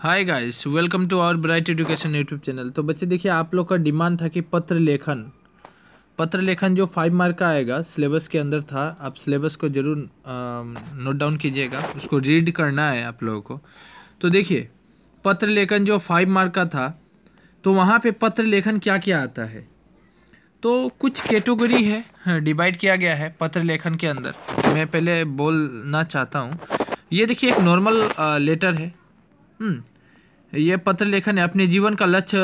Hi guys welcome to our bright education YouTube channel तो बच्चे देखिए आप लोग का डिमांड था कि पत्र लेखन पत्र लेखन जो फाइव मार्क का आएगा सिलेबस के अंदर था आप सिलेबस को ज़रूर नोट डाउन कीजिएगा उसको रीड करना है आप लोगों को तो देखिए पत्र लेखन जो फाइव मार्क का था तो वहाँ पे पत्र लेखन क्या क्या आता है तो कुछ कैटेगरी है डिवाइड हाँ, किया गया है पत्र लेखन के अंदर मैं पहले बोलना चाहता हूँ ये देखिए एक नॉर्मल लेटर है हम्म। ये पत्र लेखन है अपने जीवन का लक्ष्य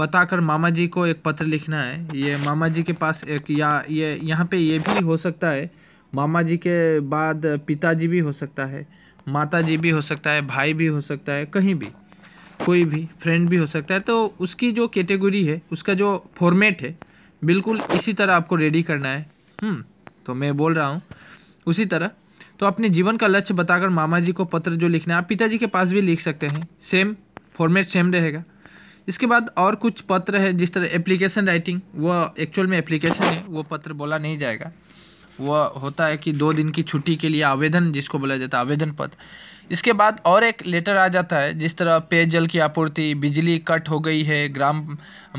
बताकर मामा जी को एक पत्र लिखना है ये मामा जी के पास एक या ये यहाँ पे ये भी हो सकता है मामा जी के बाद पिताजी भी हो सकता है माता जी भी हो सकता है भाई भी हो सकता है कहीं भी कोई भी फ्रेंड भी हो सकता है तो उसकी जो कैटेगरी है उसका जो फॉर्मेट है बिल्कुल इसी तरह आपको रेडी करना है हम्म, तो मैं बोल रहा हूँ उसी तरह तो अपने जीवन का लक्ष्य बताकर मामा जी को पत्र जो लिखना है आप पिताजी के पास भी लिख सकते हैं सेम फॉर्मेट सेम रहेगा इसके बाद और कुछ पत्र है जिस तरह एप्लीकेशन राइटिंग वह एक्चुअल में एप्लीकेशन है वो पत्र बोला नहीं जाएगा वह होता है कि दो दिन की छुट्टी के लिए आवेदन जिसको बोला जाता है आवेदन पत्र इसके बाद और एक लेटर आ जाता है जिस तरह पेयजल की आपूर्ति बिजली कट हो गई है ग्राम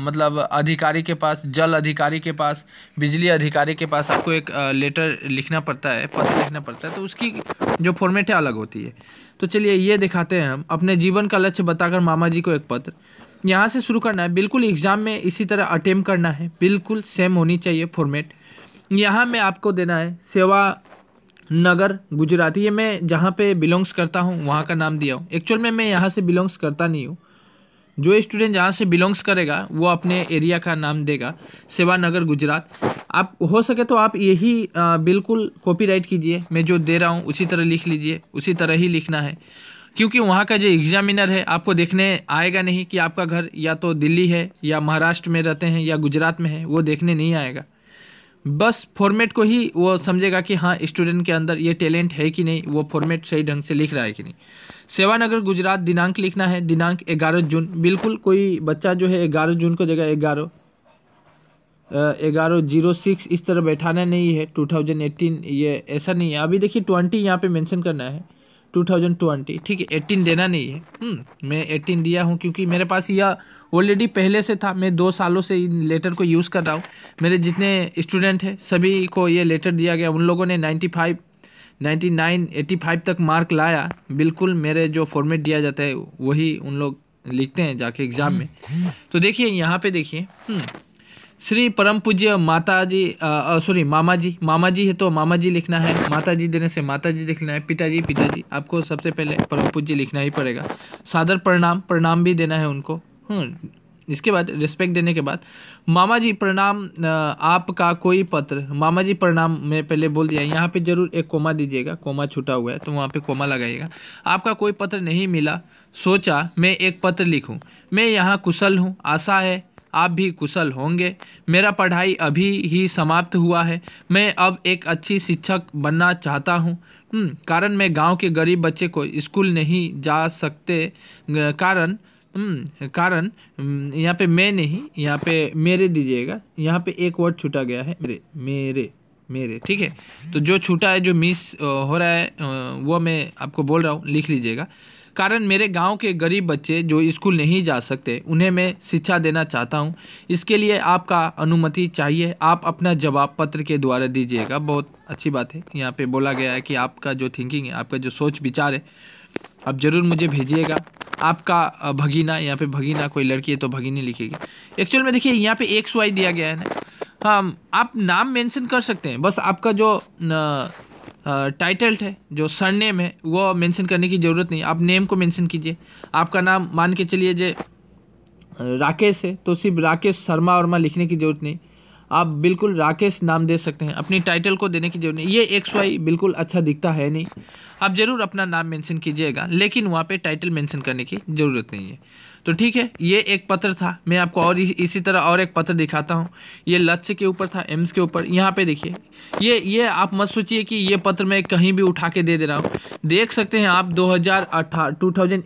मतलब अधिकारी के पास जल अधिकारी के पास बिजली अधिकारी के पास आपको एक लेटर लिखना पड़ता है पत्र लिखना पड़ता है तो उसकी जो फॉर्मेट है अलग होती है तो चलिए ये दिखाते हैं हम अपने जीवन का लक्ष्य बताकर मामा जी को एक पत्र यहाँ से शुरू करना है बिल्कुल एग्ज़ाम में इसी तरह अटेम्प करना है बिल्कुल सेम होनी चाहिए फॉर्मेट यहाँ में आपको देना है सेवा नगर गुजराती ये मैं जहाँ पे बिलोंग्स करता हूँ वहाँ का नाम दिया हूँ एक्चुअल में मैं यहाँ से बिलोंग्स करता नहीं हूँ जो स्टूडेंट जहाँ से बिलोंग्स करेगा वो अपने एरिया का नाम देगा सेवा नगर गुजरात आप हो सके तो आप यही बिल्कुल कॉपीराइट कीजिए मैं जो दे रहा हूँ उसी तरह लिख लीजिए उसी तरह ही लिखना है क्योंकि वहाँ का जो एग्जामिनर है आपको देखने आएगा नहीं कि आपका घर या तो दिल्ली है या महाराष्ट्र में रहते हैं या गुजरात में है वो देखने नहीं आएगा बस फॉर्मेट को ही वो समझेगा कि हाँ स्टूडेंट के अंदर ये टैलेंट है कि नहीं वो फॉर्मेट सही ढंग से लिख रहा है कि नहीं सेवानगर गुजरात दिनांक लिखना है दिनांक ग्यारह जून बिल्कुल कोई बच्चा जो है ग्यारह जून को जगह ग्यारह ग्यारह जीरो सिक्स इस तरह बैठाना नहीं है टू थाउजेंड एट्टीन ये ऐसा नहीं है अभी देखिए ट्वेंटी यहाँ पे मेंशन करना है टू थाउजेंड ट्वेंटी ठीक है एट्टीन देना नहीं है हम्म, मैं एट्टीन दिया हूँ क्योंकि मेरे पास यह ऑलरेडी पहले से था मैं दो सालों से इन लेटर को यूज़ कर रहा हूँ मेरे जितने स्टूडेंट हैं सभी को ये लेटर दिया गया उन लोगों ने ninety five ninety nine eighty five तक मार्क लाया बिल्कुल मेरे जो फॉर्मेट दिया जाता है वही उन लोग लिखते हैं जाके एग्ज़ाम में तो देखिए यहाँ पर देखिए हम्म, श्री परम पूज्य माता जी सॉरी मामा जी मामा जी है तो मामा जी लिखना है माता जी देने से माता जी लिखना है पिताजी पिताजी आपको सबसे पहले परम पूज्य लिखना ही पड़ेगा सादर प्रणाम प्रणाम भी देना है उनको हम्म, इसके बाद रिस्पेक्ट देने के बाद मामा जी प्रणाम आपका कोई पत्र मामा जी प्रणाम मैं पहले बोल दिया यहाँ पे ज़रूर एक कोमा दीजिएगा कोमा छूटा हुआ है तो वहाँ पे कोमा लगाइएगा आपका कोई पत्र नहीं मिला सोचा मैं एक पत्र लिखूँ मैं यहाँ कुशल हूँ आशा है आप भी कुशल होंगे मेरा पढ़ाई अभी ही समाप्त हुआ है मैं अब एक अच्छी शिक्षक बनना चाहता हूँ हम्म, कारण मैं गांव के गरीब बच्चे को स्कूल नहीं जा सकते कारण हम्म, कारण हम्म, यहाँ पे मैं नहीं यहाँ पे मेरे दीजिएगा यहाँ पे एक वर्ड छूटा गया है मेरे मेरे मेरे ठीक है तो जो छूटा है जो मिस हो रहा है वो मैं आपको बोल रहा हूँ लिख लीजिएगा कारण मेरे गांव के गरीब बच्चे जो स्कूल नहीं जा सकते उन्हें मैं शिक्षा देना चाहता हूं इसके लिए आपका अनुमति चाहिए आप अपना जवाब पत्र के द्वारा दीजिएगा बहुत अच्छी बात है यहाँ पे बोला गया है कि आपका जो थिंकिंग है आपका जो सोच विचार है आप ज़रूर मुझे भेजिएगा आपका भगीना यहाँ पे भगीना कोई लड़की है तो भगीनी लिखेगी एक्चुअल में देखिए यहाँ पे एक वाई दिया गया है ना हाँ आप नाम मेंशन कर सकते हैं बस आपका जो टाइटल्ड है जो सरनेम है वो मेंशन करने की ज़रूरत नहीं आप नेम को मेंशन कीजिए आपका नाम मान के चलिए जे राकेश है तो सिर्फ राकेश शर्मा वर्मा लिखने की ज़रूरत नहीं आप बिल्कुल राकेश नाम दे सकते हैं अपनी टाइटल को देने की जरूरत नहीं ये एक्स वाई बिल्कुल अच्छा दिखता है नहीं आप ज़रूर अपना नाम मैंशन कीजिएगा लेकिन वहाँ पर टाइटल मैंशन करने की ज़रूरत नहीं है तो ठीक है ये एक पत्र था मैं आपको और इस, इसी तरह और एक पत्र दिखाता हूँ ये लक्ष्य के ऊपर था एम्स के ऊपर यहाँ पे देखिए ये ये आप मत सोचिए कि ये पत्र मैं कहीं भी उठा के दे दे रहा हूँ देख सकते हैं आप दो हज़ार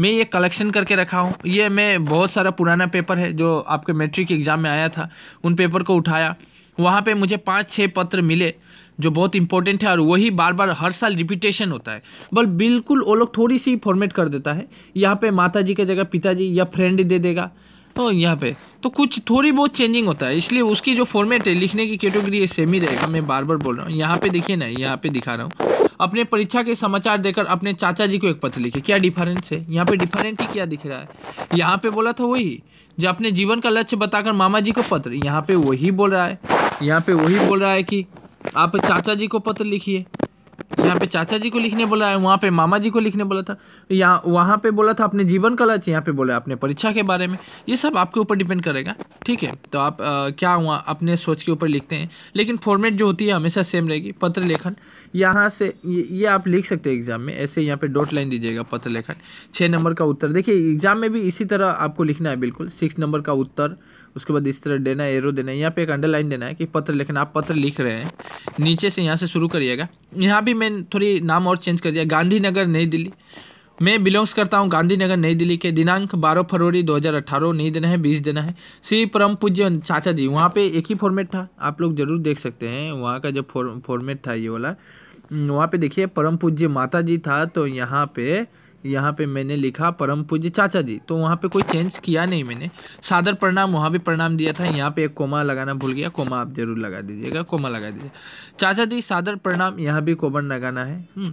मैं ये कलेक्शन करके रखा हूँ ये मैं बहुत सारा पुराना पेपर है जो आपके मैट्रिक एग्ज़ाम में आया था उन पेपर को उठाया वहाँ पे मुझे पाँच छः पत्र मिले जो बहुत इंपॉर्टेंट है और वही बार बार हर साल रिपीटेशन होता है बल बिल्कुल वो लोग थोड़ी सी फॉर्मेट कर देता है यहाँ पे माता जी के जगह पिताजी या फ्रेंड दे देगा तो यहाँ पे तो कुछ थोड़ी बहुत चेंजिंग होता है इसलिए उसकी जो फॉर्मेट है लिखने की कैटेगरी सेम ही रहेगा मैं बार बार बोल रहा हूँ यहाँ पे देखिए ना यहाँ पे दिखा रहा हूँ अपने परीक्षा के समाचार देकर अपने चाचा जी को एक पत्र लिखे क्या डिफरेंस है यहाँ पे डिफरेंट ही क्या दिख रहा है यहाँ पे बोला था वही जो अपने जीवन का लक्ष्य बताकर मामा जी को पत्र यहाँ पे वही बोल रहा है यहाँ पे वही बोल रहा है कि आप चाचा जी को पत्र लिखिए यहाँ पे चाचा जी को लिखने बोला है वहाँ पे मामा जी को लिखने बोला था यहाँ वहाँ पे बोला था अपने जीवन का लक्ष्य यहाँ पे बोला अपने परीक्षा के बारे में ये सब आपके ऊपर डिपेंड करेगा ठीक है तो आप आ, क्या वहाँ अपने सोच के ऊपर लिखते हैं लेकिन फॉर्मेट जो होती है हमेशा सेम रहेगी पत्र लेखन यहाँ से ये, ये आप लिख सकते हैं एग्जाम में ऐसे यहाँ पर डॉट लाइन दीजिएगा पत्र लेखन छः नंबर का उत्तर देखिए एग्जाम में भी इसी तरह आपको लिखना है बिल्कुल सिक्स नंबर का उत्तर उसके बाद इस तरह देना है एरो देना है यहाँ पे एक अंडरलाइन देना है कि पत्र लिखना आप पत्र लिख रहे हैं नीचे से यहाँ से शुरू करिएगा यहाँ भी मैं थोड़ी नाम और चेंज कर दिया गांधीनगर नई दिल्ली मैं बिलोंग्स करता हूँ गांधीनगर नई दिल्ली के दिनांक 12 फरवरी 2018 नहीं देना है बीस देना है श्री परम पूज्य चाचा जी वहाँ पे एक ही फॉर्मेट था आप लोग जरूर देख सकते हैं वहाँ का जो फॉर्मेट था ये वाला वहाँ पे देखिए परम पूज्य माता जी था तो यहाँ पे यहाँ पे मैंने लिखा परम पूज्य चाचा जी तो वहाँ पे कोई चेंज किया नहीं मैंने सादर प्रणाम वहाँ भी प्रणाम दिया था यहाँ पे एक कोमा लगाना भूल गया कोमा आप जरूर लगा दीजिएगा कोमा लगा दीजिए चाचा जी सादर प्रणाम यहाँ भी कोमन लगाना है हम्म।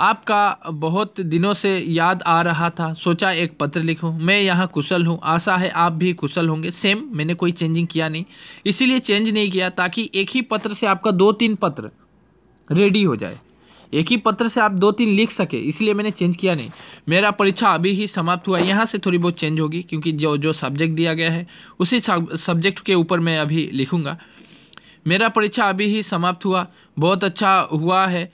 आपका बहुत दिनों से याद आ रहा था सोचा एक पत्र लिखूं मैं यहाँ कुशल हूँ आशा है आप भी कुशल होंगे सेम मैंने कोई चेंजिंग किया नहीं इसीलिए चेंज नहीं किया ताकि एक ही पत्र से आपका दो तीन पत्र रेडी हो जाए एक ही पत्र से आप दो तीन लिख सके इसलिए मैंने चेंज किया नहीं मेरा परीक्षा अभी ही समाप्त हुआ यहाँ से थोड़ी बहुत चेंज होगी क्योंकि जो जो सब्जेक्ट दिया गया है उसी सब्जेक्ट के ऊपर मैं अभी लिखूँगा मेरा परीक्षा अभी ही समाप्त हुआ बहुत अच्छा हुआ है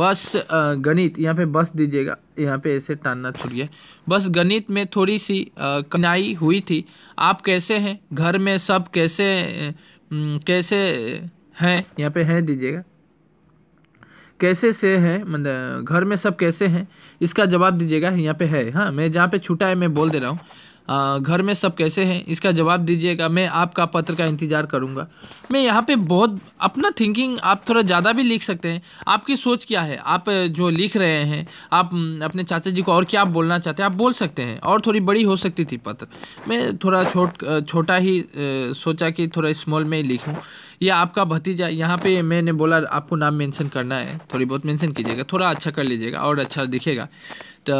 बस गणित यहाँ पे बस दीजिएगा यहाँ पे ऐसे टानना छोड़िए बस गणित में थोड़ी सी कनाई हुई थी आप कैसे हैं घर में सब कैसे कैसे हैं यहाँ पे हैं दीजिएगा कैसे से है मतलब घर में सब कैसे हैं इसका जवाब दीजिएगा यहाँ पे है हाँ मैं जहाँ पे छूटा है मैं बोल दे रहा हूँ घर में सब कैसे हैं इसका जवाब दीजिएगा मैं आपका पत्र का इंतज़ार करूँगा मैं यहाँ पे बहुत अपना थिंकिंग आप थोड़ा ज़्यादा भी लिख सकते हैं आपकी सोच क्या है आप जो लिख रहे हैं आप अपने चाचा जी को और क्या बोलना चाहते हैं आप बोल सकते हैं और थोड़ी बड़ी हो सकती थी पत्र मैं थोड़ा छोट छोटा ही सोचा कि थोड़ा स्मॉल में ही लिखूँ ये आपका भतीजा यहाँ पे मैंने बोला आपको नाम मेंशन करना है थोड़ी बहुत मेंशन कीजिएगा थोड़ा अच्छा कर लीजिएगा और अच्छा दिखेगा तो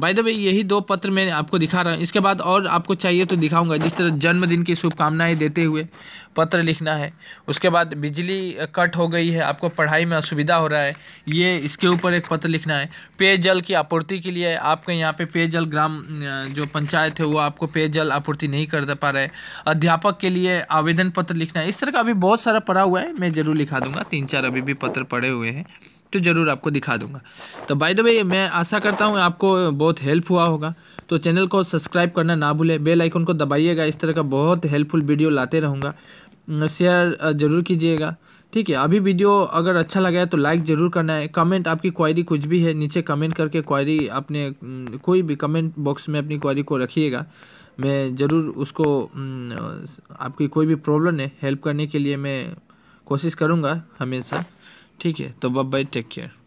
बाय द वे यही दो पत्र मैं आपको दिखा रहा हूँ इसके बाद और आपको चाहिए तो दिखाऊंगा जिस तरह जन्मदिन की शुभकामनाएं देते हुए पत्र लिखना है उसके बाद बिजली कट हो गई है आपको पढ़ाई में असुविधा हो रहा है ये इसके ऊपर एक पत्र लिखना है पेयजल की आपूर्ति के लिए आपके यहाँ पे पेयजल ग्राम जो पंचायत है वो आपको पेयजल आपूर्ति नहीं कर पा रहा है अध्यापक के लिए आवेदन पत्र लिखना है इस तरह का अभी बहुत सारा पढ़ा हुआ है मैं ज़रूर लिखा दूंगा तीन चार अभी भी पत्र पड़े हुए हैं तो ज़रूर आपको दिखा दूंगा तो बाय द वे मैं आशा करता हूँ आपको बहुत हेल्प हुआ होगा तो चैनल को सब्सक्राइब करना ना भूलें बेल आइकन को दबाइएगा इस तरह का बहुत हेल्पफुल वीडियो लाते रहूँगा शेयर ज़रूर कीजिएगा ठीक है अभी वीडियो अगर अच्छा लगा है तो लाइक ज़रूर करना है कमेंट आपकी क्वायरी कुछ भी है नीचे कमेंट करके क्वायरी अपने कोई भी कमेंट बॉक्स में अपनी क्वायरी को रखिएगा मैं ज़रूर उसको आपकी कोई भी प्रॉब्लम है हेल्प करने के लिए मैं कोशिश करूँगा हमेशा ठीक है तो बब बाई टेक केयर